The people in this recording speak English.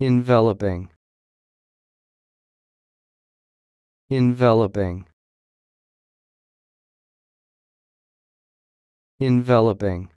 enveloping enveloping enveloping